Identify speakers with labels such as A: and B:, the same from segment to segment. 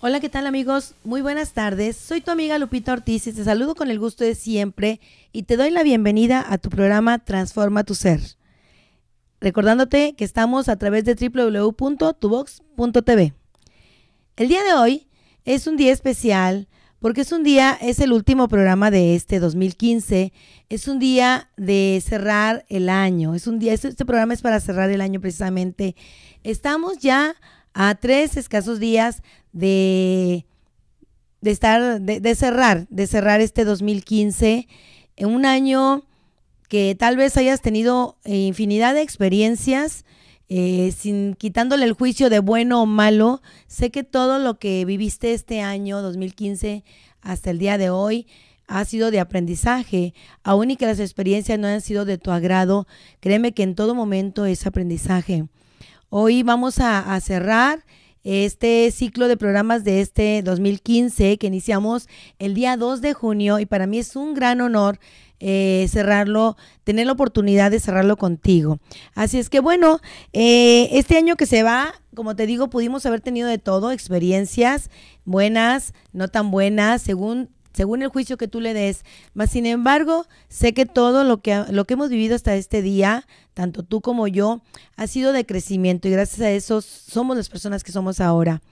A: Hola, ¿qué tal amigos? Muy buenas tardes. Soy tu amiga Lupita Ortiz y te saludo con el gusto de siempre y te doy la bienvenida a tu programa Transforma tu Ser. Recordándote que estamos a través de www.tubox.tv. El día de hoy es un día especial porque es un día, es el último programa de este 2015, es un día de cerrar el año, es un día, este, este programa es para cerrar el año precisamente. Estamos ya a tres escasos días de, de estar, de, cerrar, de cerrar este 2015, en un año que tal vez hayas tenido infinidad de experiencias, eh, sin quitándole el juicio de bueno o malo, sé que todo lo que viviste este año 2015 hasta el día de hoy ha sido de aprendizaje, aun y que las experiencias no hayan sido de tu agrado, créeme que en todo momento es aprendizaje. Hoy vamos a, cerrar este ciclo de programas de este 2015 que iniciamos el día 2 de junio y para mí es un gran honor eh, cerrarlo, tener la oportunidad de cerrarlo contigo. Así es que bueno, eh, este año que se va, como te digo, pudimos haber tenido de todo, experiencias buenas, no tan buenas, según según el juicio que tú le des. Mas, sin embargo, sé que todo lo que, lo que hemos vivido hasta este día, tanto tú como yo, ha sido de crecimiento y gracias a eso somos las personas que somos ahora.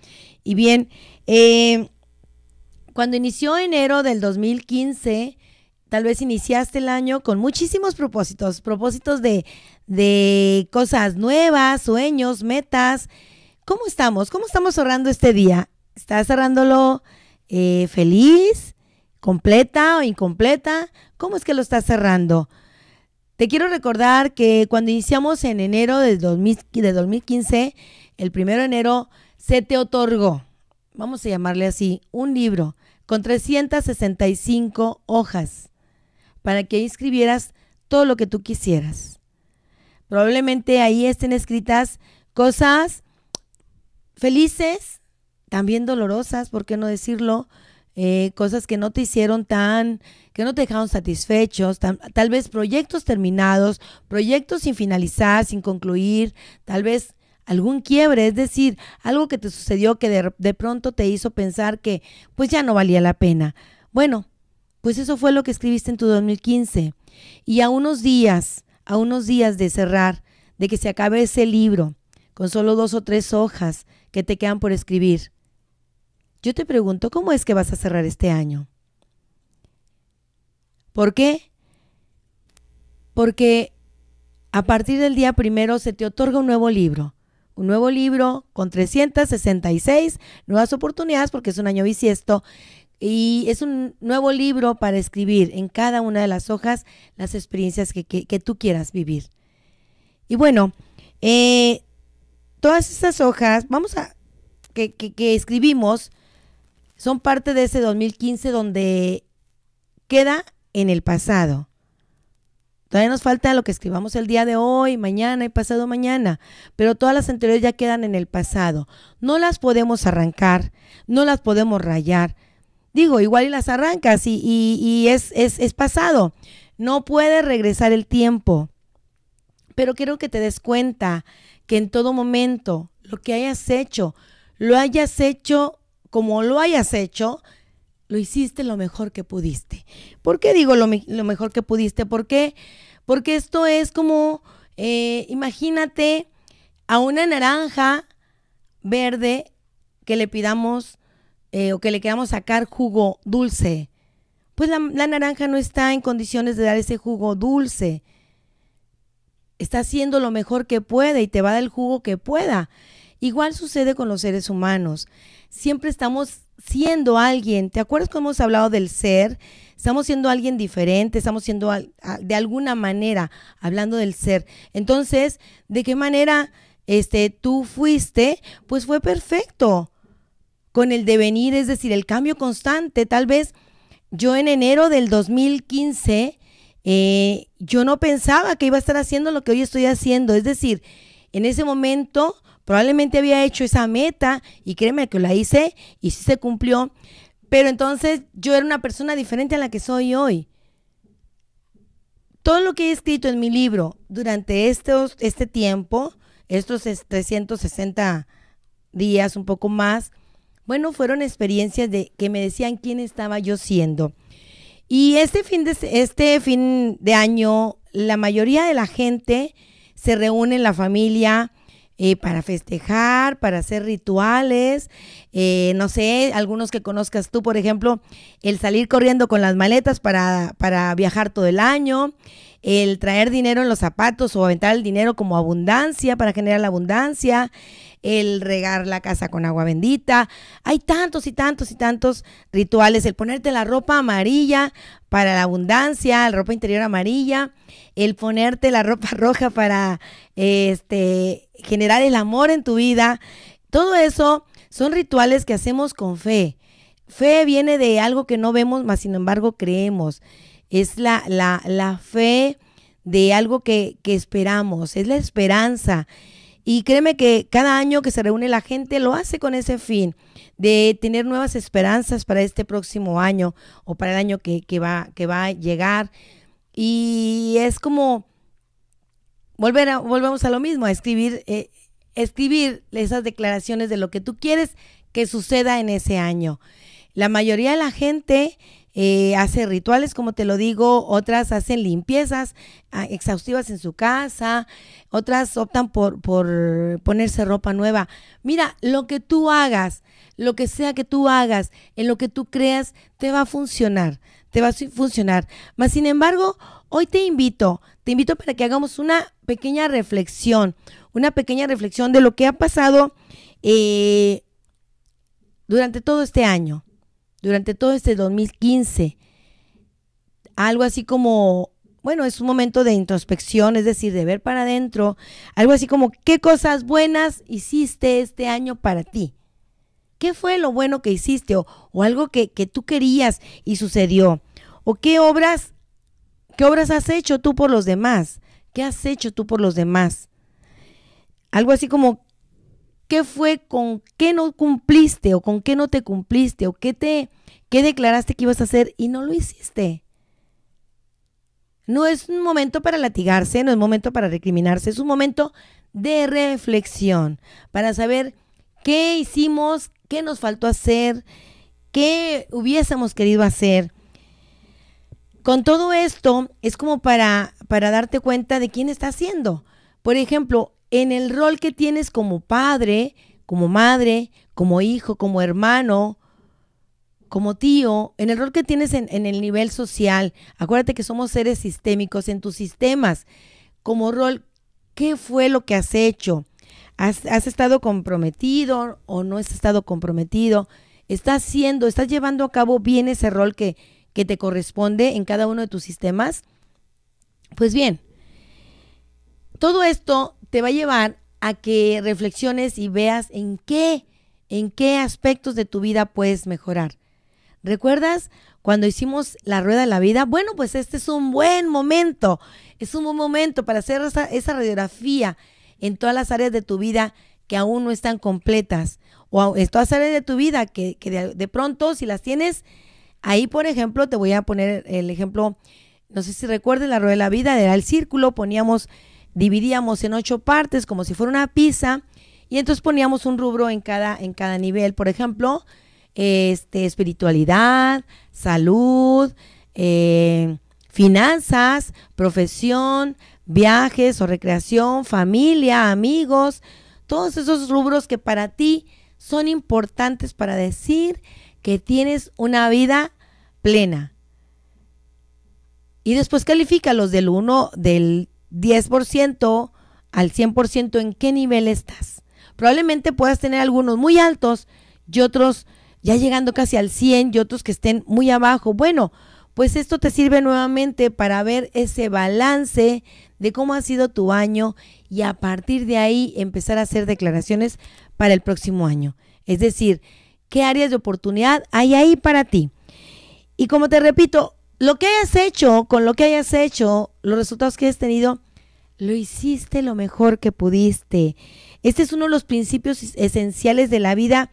A: Y bien, eh, cuando inició enero del 2015, tal vez iniciaste el año con muchísimos propósitos, propósitos de, cosas nuevas, sueños, metas. ¿Cómo estamos? ¿Cómo estamos cerrando este día? ¿Estás cerrándolo eh, feliz? completa o incompleta, ¿cómo es que lo estás cerrando? Te quiero recordar que cuando iniciamos en enero de, 2015, el primero de enero, se te otorgó, vamos a llamarle así, un libro con 365 hojas para que escribieras todo lo que tú quisieras. Probablemente ahí estén escritas cosas felices, también dolorosas, ¿por qué no decirlo? Eh, cosas que no te hicieron tan, que no te dejaron satisfechos, tal vez proyectos terminados, proyectos sin finalizar, sin concluir, tal vez algún quiebre, es decir, algo que te sucedió que de, de pronto te hizo pensar que pues ya no valía la pena. Bueno, pues eso fue lo que escribiste en tu 2015. Y a unos días, a unos días de cerrar, de que se acabe ese libro, con solo dos o tres hojas que te quedan por escribir, yo te pregunto, ¿cómo es que vas a cerrar este año? ¿Por qué? Porque a partir del día primero se te otorga un nuevo libro. Un nuevo libro con 366 nuevas oportunidades porque es un año bisiesto. Y es un nuevo libro para escribir en cada una de las hojas las experiencias que, tú quieras vivir. Y bueno, eh, todas esas hojas, vamos a, que escribimos, son parte de ese 2015 donde queda en el pasado. Todavía nos falta lo que escribamos el día de hoy, mañana y pasado mañana, pero todas las anteriores ya quedan en el pasado. No las podemos arrancar, no las podemos rayar. Digo, igual y las arrancas y, es, es, es pasado. No puede regresar el tiempo. Pero quiero que te des cuenta que en todo momento lo que hayas hecho, lo hayas hecho como lo hayas hecho, lo hiciste lo mejor que pudiste. ¿Por qué digo lo, mejor que pudiste? ¿Por Porque esto es como, eh, imagínate a una naranja verde que le pidamos eh, o que le queramos sacar jugo dulce. Pues la, la naranja no está en condiciones de dar ese jugo dulce. Está haciendo lo mejor que puede y te va a dar el jugo que pueda. Igual sucede con los seres humanos. Siempre estamos siendo alguien. ¿Te acuerdas cómo hemos hablado del ser? Estamos siendo alguien diferente, estamos siendo de alguna manera hablando del ser. Entonces, ¿de qué manera este tú fuiste? Pues fue perfecto. Con el devenir, es decir, el cambio constante, tal vez yo en enero del 2015 eh, yo no pensaba que iba a estar haciendo lo que hoy estoy haciendo. Es decir, en ese momento Probablemente había hecho esa meta y créeme que la hice y sí se cumplió, pero entonces yo era una persona diferente a la que soy hoy. Todo lo que he escrito en mi libro durante este tiempo, estos 360 días, un poco más, bueno, fueron experiencias de que me decían quién estaba yo siendo. Y este fin de, este fin de año, la mayoría de la gente se reúne en la familia, eh, para festejar, para hacer rituales, eh, no sé, algunos que conozcas tú, por ejemplo, el salir corriendo con las maletas para, para viajar todo el año, el traer dinero en los zapatos o aventar el dinero como abundancia para generar la abundancia, el regar la casa con agua bendita. Hay tantos y tantos y tantos rituales, el ponerte la ropa amarilla para la abundancia, la ropa interior amarilla, el ponerte la ropa roja para este, generar el amor en tu vida. Todo eso son rituales que hacemos con fe. Fe viene de algo que no vemos, mas sin embargo creemos. Es la, la, fe de algo que, que esperamos, es la esperanza, y créeme que cada año que se reúne la gente lo hace con ese fin de tener nuevas esperanzas para este próximo año o para el año que, va, que va a llegar. Y es como volver a, volvemos a lo mismo, a escribir, eh, escribir esas declaraciones de lo que tú quieres que suceda en ese año. La mayoría de la gente eh, hace rituales, como te lo digo, otras hacen limpiezas ah, exhaustivas en su casa, otras optan por, ponerse ropa nueva. Mira, lo que tú hagas, lo que sea que tú hagas, en lo que tú creas, te va a funcionar, te va a funcionar. Mas, sin embargo, hoy te invito, te invito para que hagamos una pequeña reflexión, una pequeña reflexión de lo que ha pasado eh, durante todo este año durante todo este 2015. Algo así como, bueno, es un momento de introspección, es decir, de ver para adentro, algo así como, ¿qué cosas buenas hiciste este año para ti? ¿Qué fue lo bueno que hiciste o, algo que, que tú querías y sucedió? ¿O qué obras, qué obras has hecho tú por los demás? ¿Qué has hecho tú por los demás? Algo así como, qué fue, con qué no cumpliste o con qué no te cumpliste o qué te, declaraste que ibas a hacer y no lo hiciste. No es un momento para latigarse, no es un momento para recriminarse, es un momento de reflexión, para saber qué hicimos, qué nos faltó hacer, qué hubiésemos querido hacer. Con todo esto es como para, para darte cuenta de quién está haciendo. Por ejemplo, en el rol que tienes como padre, como madre, como hijo, como hermano, como tío, en el rol que tienes en, el nivel social, acuérdate que somos seres sistémicos en tus sistemas, como rol, ¿qué fue lo que has hecho? ¿Has, estado comprometido o no has estado comprometido? ¿Estás haciendo, estás llevando a cabo bien ese rol que, que te corresponde en cada uno de tus sistemas? Pues bien, todo esto te va a llevar a que reflexiones y veas en qué, en qué aspectos de tu vida puedes mejorar. ¿Recuerdas cuando hicimos la rueda de la vida? Bueno, pues este es un buen momento, es un buen momento para hacer esa, radiografía en todas las áreas de tu vida que aún no están completas o en todas las áreas de tu vida que, de, pronto si las tienes ahí, por ejemplo, te voy a poner el ejemplo, no sé si recuerdes la rueda de la vida, era el círculo, poníamos dividíamos en ocho partes como si fuera una pizza y entonces poníamos un rubro en cada, en cada nivel. Por ejemplo, este, espiritualidad, salud, eh, finanzas, profesión, viajes o recreación, familia, amigos, todos esos rubros que para ti son importantes para decir que tienes una vida plena. Y después los del 1, del 10% al 100% en qué nivel estás. Probablemente puedas tener algunos muy altos y otros ya llegando casi al 100 y otros que estén muy abajo. Bueno, pues esto te sirve nuevamente para ver ese balance de cómo ha sido tu año y a partir de ahí empezar a hacer declaraciones para el próximo año. Es decir, qué áreas de oportunidad hay ahí para ti. Y como te repito, lo que hayas hecho, con lo que hayas hecho, los resultados que has tenido, lo hiciste lo mejor que pudiste. Este es uno de los principios esenciales de la vida,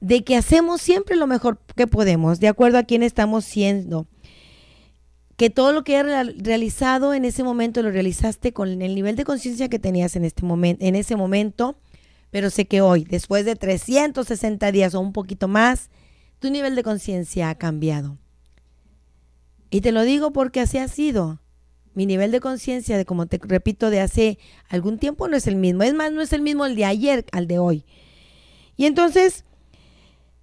A: de que hacemos siempre lo mejor que podemos, de acuerdo a quién estamos siendo. Que todo lo que has realizado en ese momento lo realizaste con el nivel de conciencia que tenías en, este en ese momento, pero sé que hoy, después de 360 días o un poquito más, tu nivel de conciencia ha cambiado. Y te lo digo porque así ha sido mi nivel de conciencia, de como te repito, de hace algún tiempo no es el mismo. Es más, no es el mismo el de ayer al de hoy. Y entonces,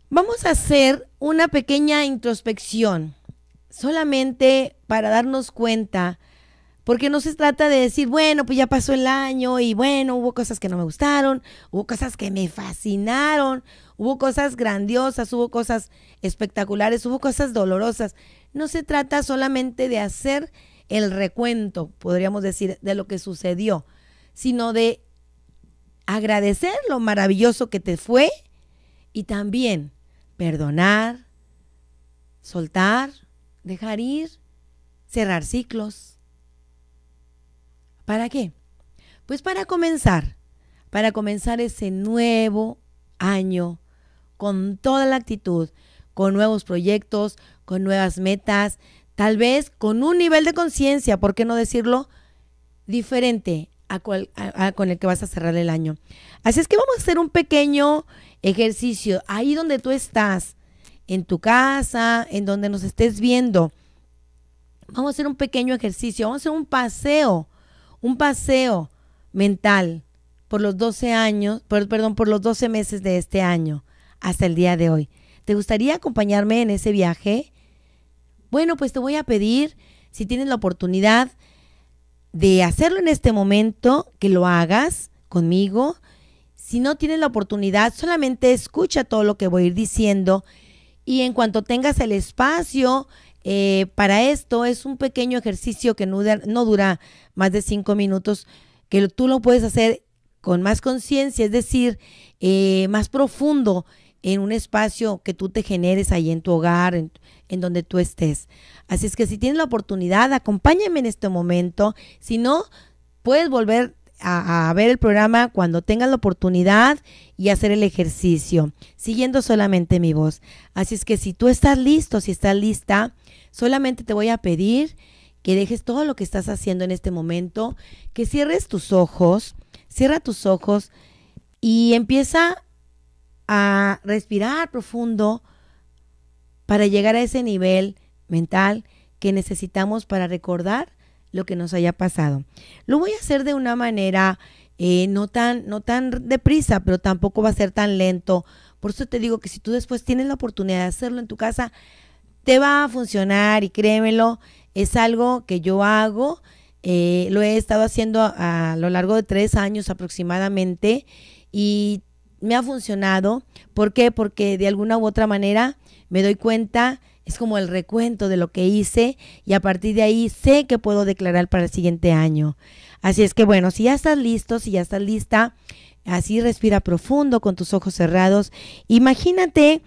A: vamos a hacer una pequeña introspección, solamente para darnos cuenta, porque no se trata de decir, bueno, pues ya pasó el año y bueno, hubo cosas que no me gustaron, hubo cosas que me fascinaron, hubo cosas grandiosas, hubo cosas espectaculares, hubo cosas dolorosas. No se trata solamente de hacer el recuento, podríamos decir, de lo que sucedió, sino de agradecer lo maravilloso que te fue y también perdonar, soltar, dejar ir, cerrar ciclos. ¿Para qué? Pues para comenzar, para comenzar ese nuevo año con toda la actitud, con nuevos proyectos, con nuevas metas, Tal vez con un nivel de conciencia, ¿por qué no decirlo? Diferente a con el que vas a cerrar el año. Así es que vamos a hacer un pequeño ejercicio ahí donde tú estás, en tu casa, en donde nos estés viendo. Vamos a hacer un pequeño ejercicio, vamos a hacer un paseo, un paseo mental por los 12 años, perdón, por los 12 meses de este año hasta el día de hoy. ¿Te gustaría acompañarme en ese viaje? Bueno, pues te voy a pedir, si tienes la oportunidad de hacerlo en este momento, que lo hagas conmigo. Si no tienes la oportunidad, solamente escucha todo lo que voy a ir diciendo y en cuanto tengas el espacio eh, para esto, es un pequeño ejercicio que no, dura más de cinco minutos, que tú lo puedes hacer con más conciencia, es decir, eh, más profundo en un espacio que tú te generes ahí en tu hogar, en, donde tú estés. Así es que si tienes la oportunidad, acompáñame en este momento. Si no, puedes volver a, a, ver el programa cuando tengas la oportunidad y hacer el ejercicio, siguiendo solamente mi voz. Así es que si tú estás listo, si estás lista, solamente te voy a pedir que dejes todo lo que estás haciendo en este momento, que cierres tus ojos, cierra tus ojos y empieza a a respirar profundo para llegar a ese nivel mental que necesitamos para recordar lo que nos haya pasado. Lo voy a hacer de una manera eh, no, tan, no tan deprisa, pero tampoco va a ser tan lento. Por eso te digo que si tú después tienes la oportunidad de hacerlo en tu casa, te va a funcionar y créemelo, es algo que yo hago. Eh, lo he estado haciendo a, a, lo largo de tres años aproximadamente y me ha funcionado. ¿Por qué? Porque de alguna u otra manera me doy cuenta, es como el recuento de lo que hice y a partir de ahí sé que puedo declarar para el siguiente año. Así es que bueno, si ya estás listo, si ya estás lista, así respira profundo con tus ojos cerrados. Imagínate...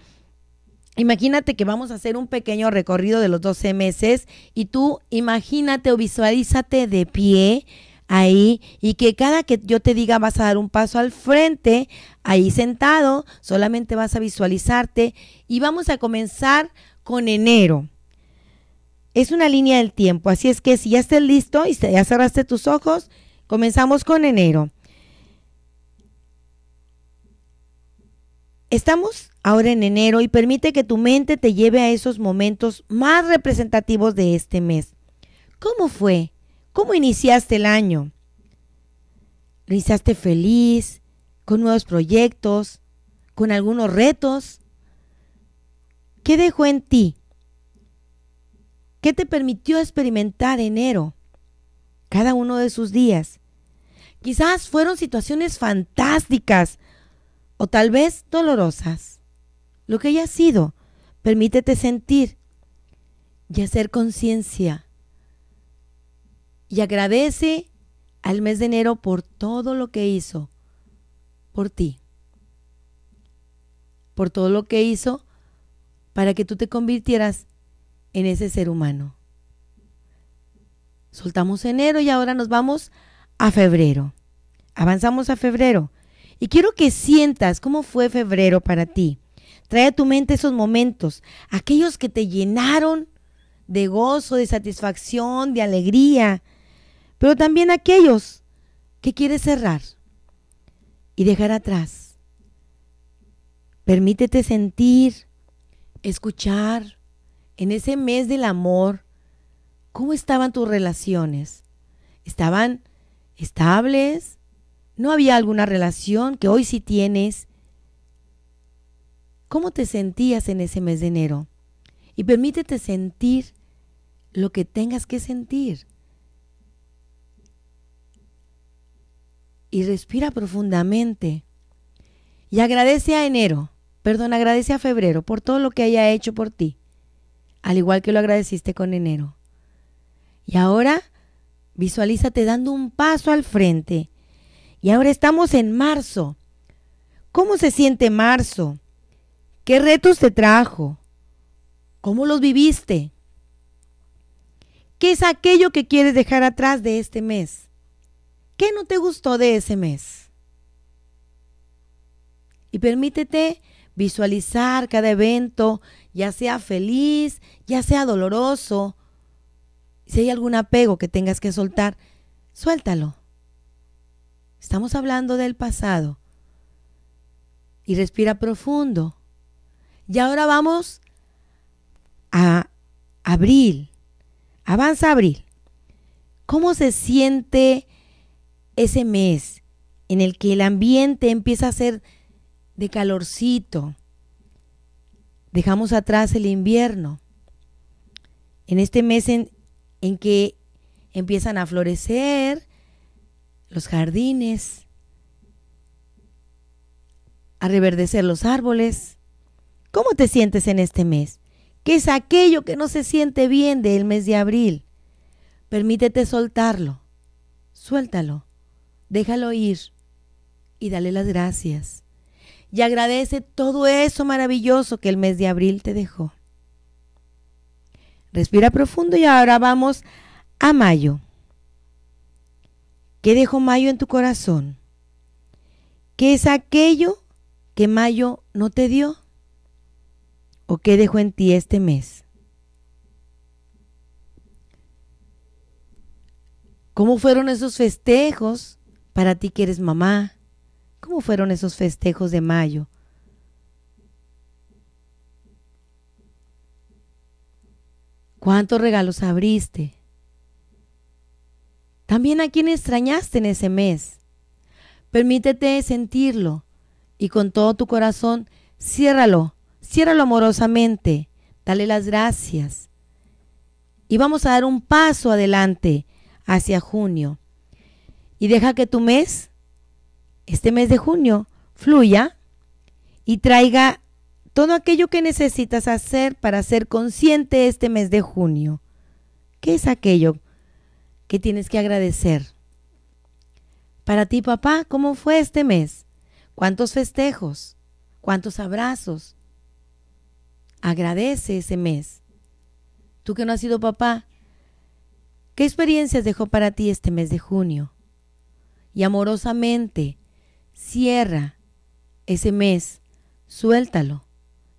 A: Imagínate que vamos a hacer un pequeño recorrido de los 12 meses y tú imagínate o visualízate de pie ahí y que cada que yo te diga vas a dar un paso al frente, ahí sentado, solamente vas a visualizarte y vamos a comenzar con enero. Es una línea del tiempo, así es que si ya estás listo y ya cerraste tus ojos, comenzamos con enero. Estamos ahora en enero y permite que tu mente te lleve a esos momentos más representativos de este mes. ¿Cómo fue? ¿Cómo iniciaste el año? ¿Lo feliz? ¿Con nuevos proyectos? ¿Con algunos retos? ¿Qué dejó en ti? ¿Qué te permitió experimentar enero? Cada uno de sus días. Quizás fueron situaciones fantásticas o tal vez dolorosas. Lo que haya sido, permítete sentir y hacer conciencia y agradece al mes de enero por todo lo que hizo por ti, por todo lo que hizo para que tú te convirtieras en ese ser humano. Soltamos enero y ahora nos vamos a febrero. Avanzamos a febrero. Y quiero que sientas cómo fue febrero para ti. Trae a tu mente esos momentos, aquellos que te llenaron de gozo, de satisfacción, de alegría, pero también aquellos que quieres cerrar y dejar atrás. Permítete sentir, escuchar en ese mes del amor, ¿cómo estaban tus relaciones? ¿Estaban estables? ¿No había alguna relación que hoy sí tienes? ¿Cómo te sentías en ese mes de enero? Y permítete sentir lo que tengas que sentir. y respira profundamente. Y agradece a enero, perdón, agradece a febrero por todo lo que haya hecho por ti, al igual que lo agradeciste con enero. Y ahora visualízate dando un paso al frente. Y ahora estamos en marzo. ¿Cómo se siente marzo? ¿Qué retos te trajo? ¿Cómo los viviste? ¿Qué es aquello que quieres dejar atrás de este mes? ¿Qué no te gustó de ese mes? Y permítete visualizar cada evento, ya sea feliz, ya sea doloroso. Si hay algún apego que tengas que soltar, suéltalo. Estamos hablando del pasado. Y respira profundo. Y ahora vamos a abril. Avanza abril. ¿Cómo se siente ese mes en el que el ambiente empieza a ser de calorcito, dejamos atrás el invierno, en este mes en, que empiezan a florecer los jardines, a reverdecer los árboles. ¿Cómo te sientes en este mes? ¿Qué es aquello que no se siente bien del mes de abril? Permítete soltarlo. Suéltalo déjalo ir y dale las gracias. Y agradece todo eso maravilloso que el mes de abril te dejó. Respira profundo y ahora vamos a mayo. ¿Qué dejó mayo en tu corazón? ¿Qué es aquello que mayo no te dio? ¿O qué dejó en ti este mes? ¿Cómo fueron esos festejos para ti que eres mamá, ¿cómo fueron esos festejos de mayo? ¿Cuántos regalos abriste? También a quién extrañaste en ese mes. Permítete sentirlo y con todo tu corazón ciérralo, ciérralo amorosamente, dale las gracias. Y vamos a dar un paso adelante hacia junio y deja que tu mes, este mes de junio, fluya y traiga todo aquello que necesitas hacer para ser consciente este mes de junio. ¿Qué es aquello que tienes que agradecer? Para ti, papá, ¿cómo fue este mes? ¿Cuántos festejos? ¿Cuántos abrazos? Agradece ese mes. Tú que no has sido papá, ¿qué experiencias dejó para ti este mes de junio? y amorosamente cierra ese mes, suéltalo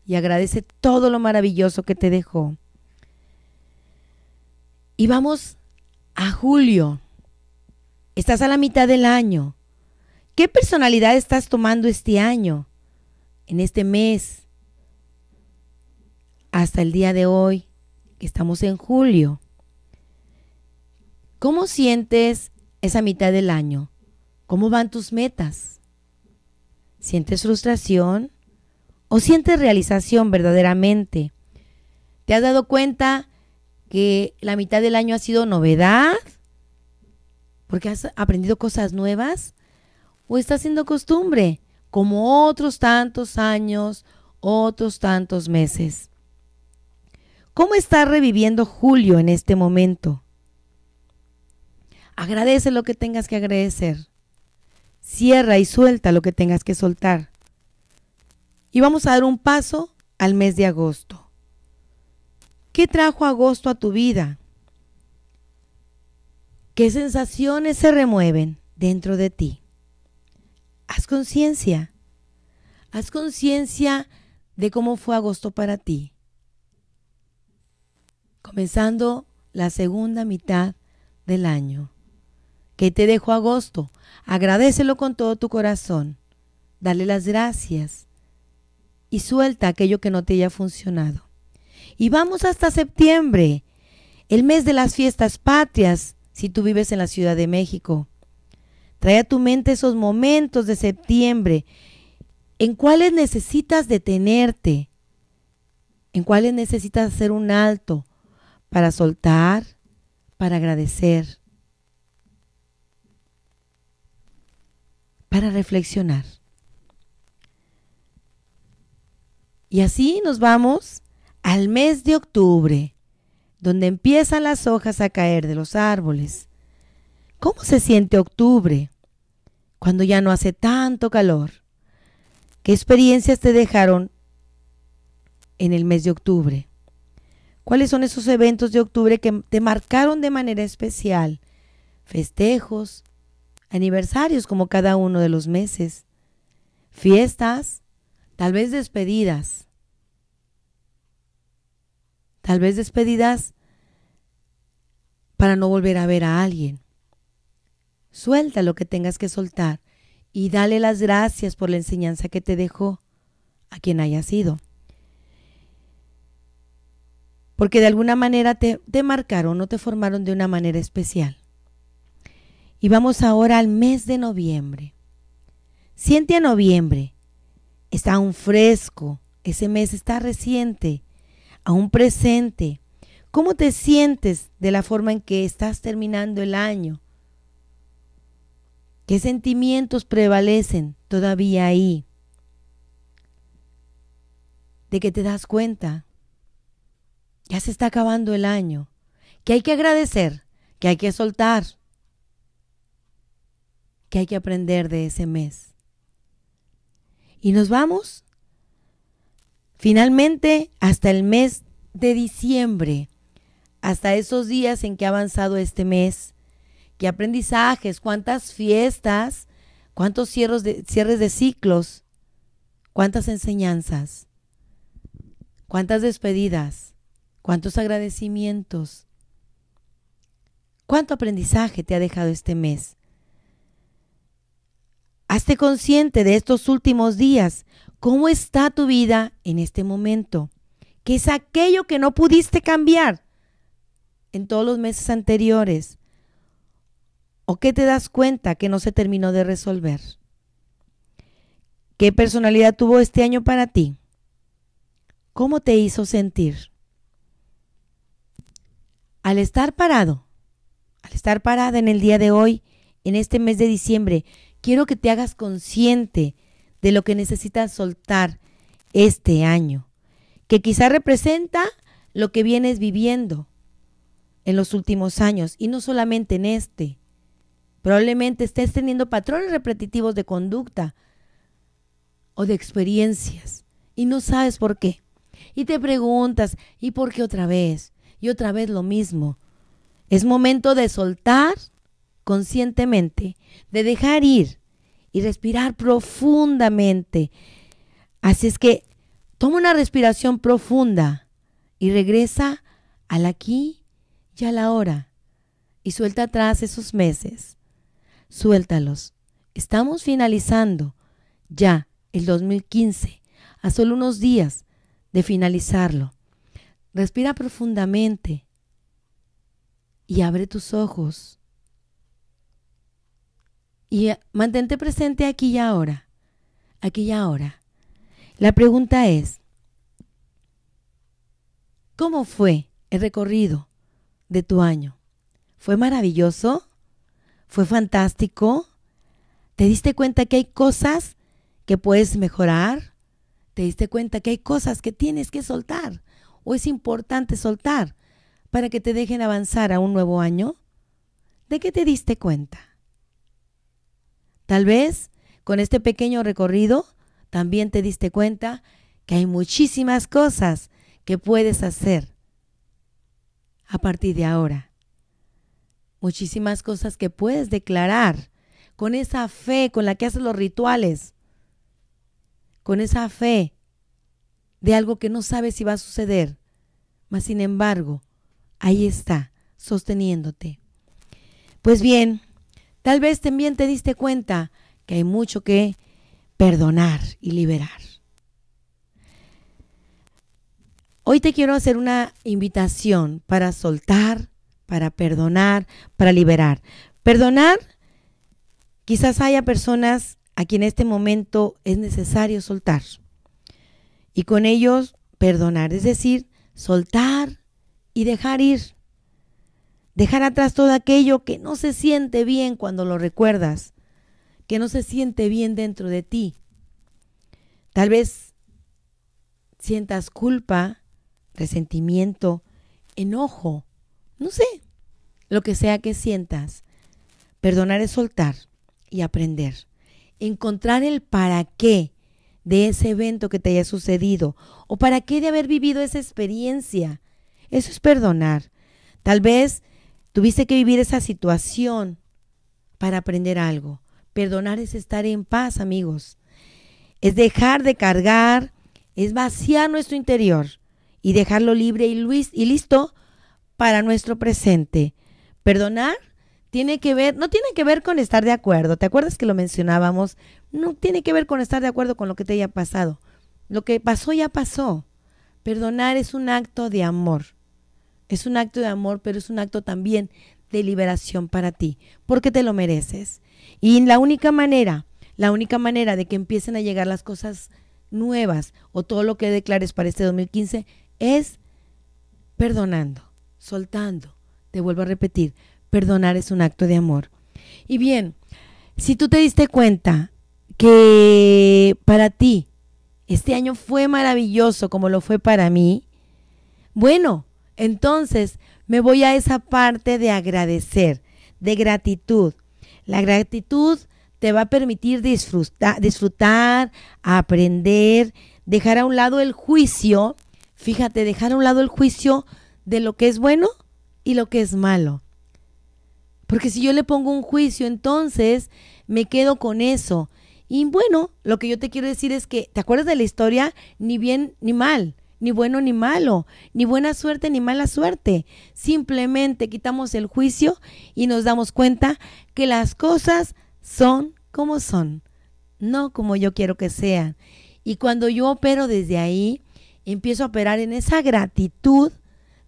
A: y agradece todo lo maravilloso que te dejó. Y vamos a julio. Estás a la mitad del año. ¿Qué personalidad estás tomando este año, en este mes? Hasta el día de hoy, que estamos en julio. ¿Cómo sientes esa mitad del año? ¿Cómo van tus metas? ¿Sientes frustración? ¿O sientes realización verdaderamente? ¿Te has dado cuenta que la mitad del año ha sido novedad? ¿Porque has aprendido cosas nuevas? ¿O estás siendo costumbre? Como otros tantos años, otros tantos meses. ¿Cómo estás reviviendo Julio en este momento? Agradece lo que tengas que agradecer. Cierra y suelta lo que tengas que soltar. Y vamos a dar un paso al mes de agosto. ¿Qué trajo agosto a tu vida? ¿Qué sensaciones se remueven dentro de ti? Haz conciencia. Haz conciencia de cómo fue agosto para ti. Comenzando la segunda mitad del año que te dejo agosto. Agradecelo con todo tu corazón. Dale las gracias y suelta aquello que no te haya funcionado. Y vamos hasta septiembre, el mes de las fiestas patrias, si tú vives en la Ciudad de México. Trae a tu mente esos momentos de septiembre en cuáles necesitas detenerte, en cuáles necesitas hacer un alto para soltar, para agradecer para reflexionar. Y así nos vamos al mes de octubre, donde empiezan las hojas a caer de los árboles. ¿Cómo se siente octubre cuando ya no hace tanto calor? ¿Qué experiencias te dejaron en el mes de octubre? ¿Cuáles son esos eventos de octubre que te marcaron de manera especial? Festejos, aniversarios como cada uno de los meses, fiestas, tal vez despedidas, tal vez despedidas para no volver a ver a alguien. Suelta lo que tengas que soltar y dale las gracias por la enseñanza que te dejó a quien haya sido. Porque de alguna manera te, marcaron o te formaron de una manera especial. Y vamos ahora al mes de noviembre. Siente a noviembre. Está aún fresco. Ese mes está reciente, aún presente. ¿Cómo te sientes de la forma en que estás terminando el año? ¿Qué sentimientos prevalecen todavía ahí? De que te das cuenta, ya se está acabando el año, ¿Qué hay que agradecer, ¿Qué hay que soltar, que hay que aprender de ese mes. Y nos vamos finalmente hasta el mes de diciembre, hasta esos días en que ha avanzado este mes. ¿Qué aprendizajes? ¿Cuántas fiestas? ¿Cuántos cierres cierres de ciclos? ¿Cuántas enseñanzas? ¿Cuántas despedidas? ¿Cuántos agradecimientos? ¿Cuánto aprendizaje te ha dejado este mes? Hazte consciente de estos últimos días. ¿Cómo está tu vida en este momento? ¿Qué es aquello que no pudiste cambiar en todos los meses anteriores? ¿O qué te das cuenta que no se terminó de resolver? ¿Qué personalidad tuvo este año para ti? ¿Cómo te hizo sentir? Al estar parado, al estar parada en el día de hoy, en este mes de diciembre, quiero que te hagas consciente de lo que necesitas soltar este año, que quizá representa lo que vienes viviendo en los últimos años y no solamente en este. Probablemente estés teniendo patrones repetitivos de conducta o de experiencias y no sabes por qué. Y te preguntas, ¿y por qué otra vez? Y otra vez lo mismo. Es momento de soltar conscientemente, de dejar ir y respirar profundamente. Así es que toma una respiración profunda y regresa al aquí y a la hora. Y suelta atrás esos meses. Suéltalos. Estamos finalizando ya el 2015, a solo unos días de finalizarlo. Respira profundamente y abre tus ojos. Y mantente presente aquí y ahora. Aquí y ahora. La pregunta es, ¿cómo fue el recorrido de tu año? ¿Fue maravilloso? ¿Fue fantástico? ¿Te diste cuenta que hay cosas que puedes mejorar? ¿Te diste cuenta que hay cosas que tienes que soltar? ¿O es importante soltar para que te dejen avanzar a un nuevo año? ¿De qué te diste cuenta? Tal vez con este pequeño recorrido también te diste cuenta que hay muchísimas cosas que puedes hacer a partir de ahora. Muchísimas cosas que puedes declarar con esa fe con la que haces los rituales, con esa fe de algo que no sabes si va a suceder, mas sin embargo, ahí está, sosteniéndote. Pues bien, Tal vez también te diste cuenta que hay mucho que perdonar y liberar. Hoy te quiero hacer una invitación para soltar, para perdonar, para liberar. Perdonar, quizás haya personas a quien en este momento es necesario soltar. Y con ellos perdonar, es decir, soltar y dejar ir. Dejar atrás todo aquello que no se siente bien cuando lo recuerdas, que no se siente bien dentro de ti. Tal vez sientas culpa, resentimiento, enojo, no sé, lo que sea que sientas. Perdonar es soltar y aprender. Encontrar el para qué de ese evento que te haya sucedido o para qué de haber vivido esa experiencia. Eso es perdonar. Tal vez Tuviste que vivir esa situación para aprender algo. Perdonar es estar en paz, amigos. Es dejar de cargar, es vaciar nuestro interior y dejarlo libre y, listo para nuestro presente. Perdonar tiene que ver, no tiene que ver con estar de acuerdo. ¿Te acuerdas que lo mencionábamos? No tiene que ver con estar de acuerdo con lo que te haya pasado. Lo que pasó ya pasó. Perdonar es un acto de amor. Es un acto de amor, pero es un acto también de liberación para ti, porque te lo mereces. Y la única manera, la única manera de que empiecen a llegar las cosas nuevas o todo lo que declares para este 2015 es perdonando, soltando. Te vuelvo a repetir, perdonar es un acto de amor. Y bien, si tú te diste cuenta que para ti este año fue maravilloso como lo fue para mí, bueno, entonces, me voy a esa parte de agradecer, de gratitud. La gratitud te va a permitir disfrutar, aprender, dejar a un lado el juicio. Fíjate, dejar a un lado el juicio de lo que es bueno y lo que es malo. Porque si yo le pongo un juicio, entonces me quedo con eso. Y bueno, lo que yo te quiero decir es que, ¿te acuerdas de la historia? Ni bien ni mal ni bueno ni malo, ni buena suerte ni mala suerte. Simplemente quitamos el juicio y nos damos cuenta que las cosas son como son, no como yo quiero que sean. Y cuando yo opero desde ahí, empiezo a operar en esa gratitud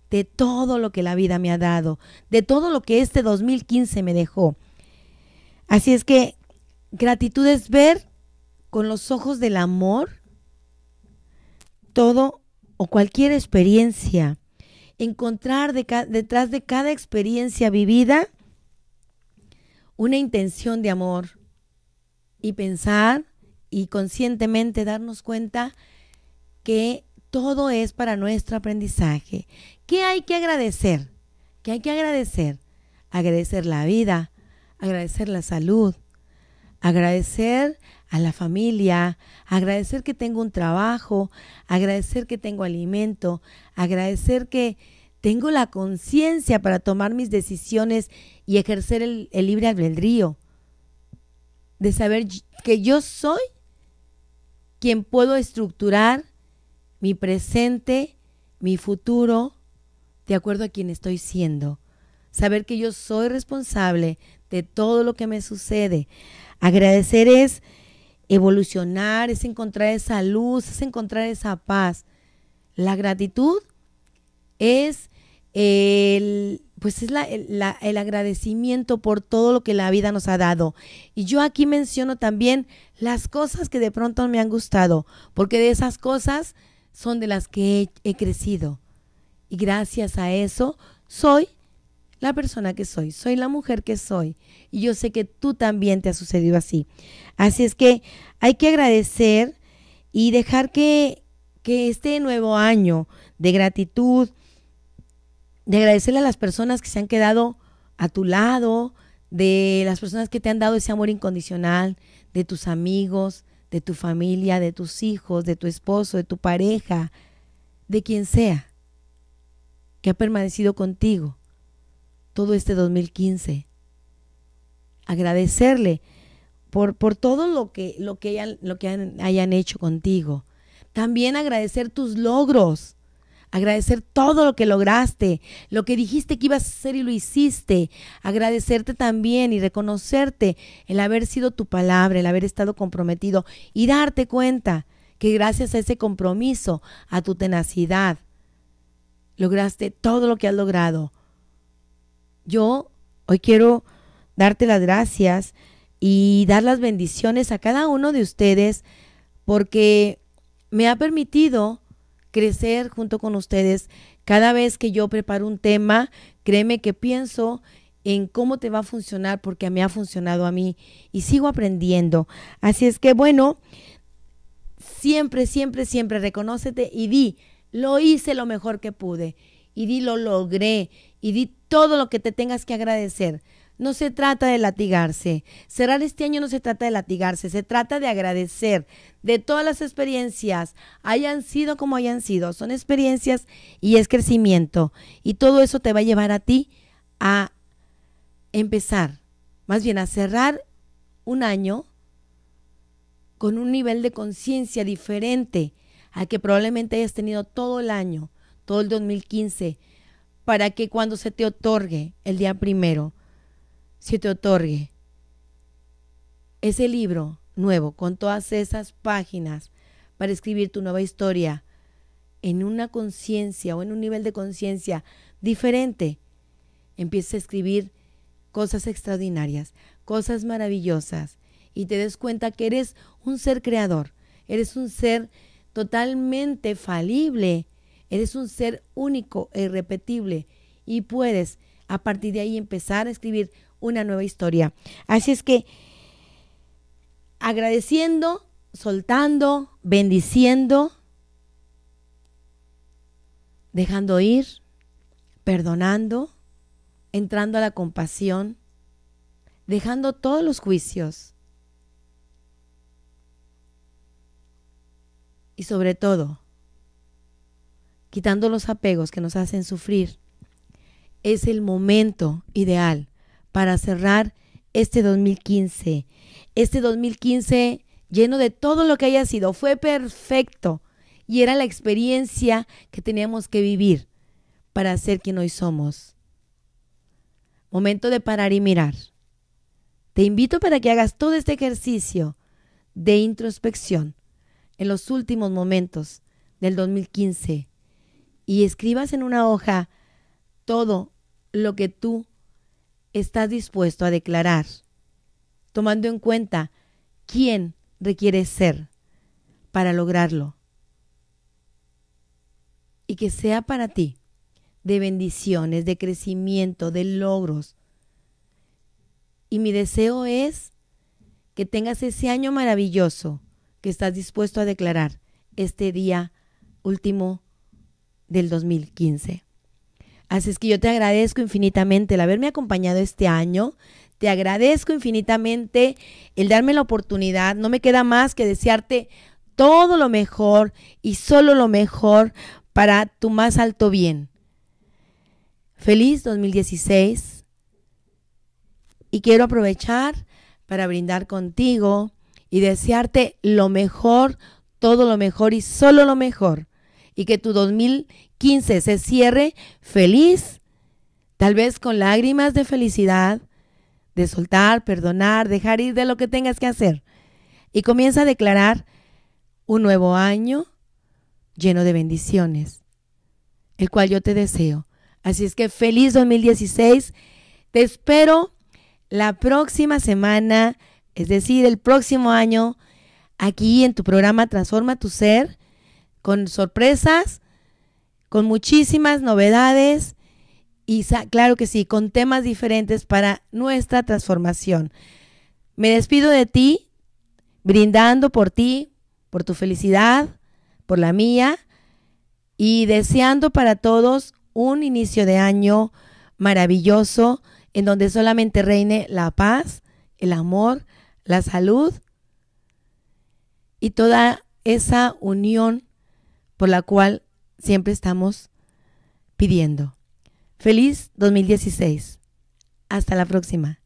A: de todo lo que la vida me ha dado, de todo lo que este 2015 me dejó. Así es que gratitud es ver con los ojos del amor todo o cualquier experiencia, encontrar detrás de cada experiencia vivida una intención de amor y pensar y conscientemente darnos cuenta que todo es para nuestro aprendizaje. ¿Qué hay que agradecer? ¿Qué hay que agradecer? Agradecer la vida, agradecer la salud, agradecer a la familia, agradecer que tengo un trabajo, agradecer que tengo alimento, agradecer que tengo la conciencia para tomar mis decisiones y ejercer el, libre albedrío, de saber que yo soy quien puedo estructurar mi presente, mi futuro, de acuerdo a quien estoy siendo. Saber que yo soy responsable de todo lo que me sucede. Agradecer es evolucionar, es encontrar esa luz, es encontrar esa paz. La gratitud es el, pues es la, el, agradecimiento por todo lo que la vida nos ha dado. Y yo aquí menciono también las cosas que de pronto me han gustado, porque de esas cosas son de las que he crecido. Y gracias a eso soy la persona que soy, soy la mujer que soy. Y yo sé que tú también te ha sucedido así. Así es que hay que agradecer y dejar que, que este nuevo año de gratitud, de agradecerle a las personas que se han quedado a tu lado, de las personas que te han dado ese amor incondicional, de tus amigos, de tu familia, de tus hijos, de tu esposo, de tu pareja, de quien sea, que ha permanecido contigo todo este 2015. Agradecerle por, por todo lo que, lo que, hayan, lo que hayan hecho contigo. También agradecer tus logros agradecer todo lo que lograste, lo que dijiste que ibas a hacer y lo hiciste, agradecerte también y reconocerte el haber sido tu palabra, el haber estado comprometido y darte cuenta que gracias a ese compromiso, a tu tenacidad, lograste todo lo que has logrado yo hoy quiero darte las gracias y dar las bendiciones a cada uno de ustedes porque me ha permitido crecer junto con ustedes. Cada vez que yo preparo un tema, créeme que pienso en cómo te va a funcionar porque a me ha funcionado a mí y sigo aprendiendo. Así es que bueno, siempre, siempre, siempre reconócete y di, lo hice lo mejor que pude y di, lo logré y di todo lo que te tengas que agradecer. No se trata de latigarse. Cerrar este año no se trata de latigarse, se trata de agradecer de todas las experiencias, hayan sido como hayan sido. Son experiencias y es crecimiento. Y todo eso te va a llevar a ti a empezar, más bien a cerrar un año con un nivel de conciencia diferente al que probablemente hayas tenido todo el año, todo el 2015, para que cuando se te otorgue el día primero, se te otorgue ese libro nuevo con todas esas páginas para escribir tu nueva historia en una conciencia o en un nivel de conciencia diferente, empieces a escribir cosas extraordinarias, cosas maravillosas, y te des cuenta que eres un ser creador, eres un ser totalmente falible, Eres un ser único e irrepetible y puedes a partir de ahí empezar a escribir una nueva historia. Así es que agradeciendo, soltando, bendiciendo, dejando ir, perdonando, entrando a la compasión, dejando todos los juicios. Y sobre todo, quitando los apegos que nos hacen sufrir, es el momento ideal para cerrar este 2015. Este 2015 lleno de todo lo que haya sido, fue perfecto y era la experiencia que teníamos que vivir para ser quien hoy somos. Momento de parar y mirar. Te invito para que hagas todo este ejercicio de introspección en los últimos momentos del 2015 y escribas en una hoja todo lo que tú estás dispuesto a declarar, tomando en cuenta quién requiere ser para lograrlo. Y que sea para ti de bendiciones, de crecimiento, de logros. Y mi deseo es que tengas ese año maravilloso que estás dispuesto a declarar este día último del 2015. Así es que yo te agradezco infinitamente el haberme acompañado este año. Te agradezco infinitamente el darme la oportunidad. No me queda más que desearte todo lo mejor y solo lo mejor para tu más alto bien. Feliz 2016 y quiero aprovechar para brindar contigo y desearte lo mejor, todo lo mejor y solo lo mejor y que tu 2015 se cierre feliz, tal vez con lágrimas de felicidad, de soltar, perdonar, dejar ir de lo que tengas que hacer. Y comienza a declarar un nuevo año lleno de bendiciones, el cual yo te deseo. Así es que feliz 2016. Te espero la próxima semana, es decir, el próximo año, aquí en tu programa Transforma tu Ser con sorpresas, con muchísimas novedades y claro que sí, con temas diferentes para nuestra transformación. Me despido de ti, brindando por ti, por tu felicidad, por la mía y deseando para todos un inicio de año maravilloso en donde solamente reine la paz, el amor, la salud y toda esa unión por la cual siempre estamos pidiendo. Feliz 2016. Hasta la próxima.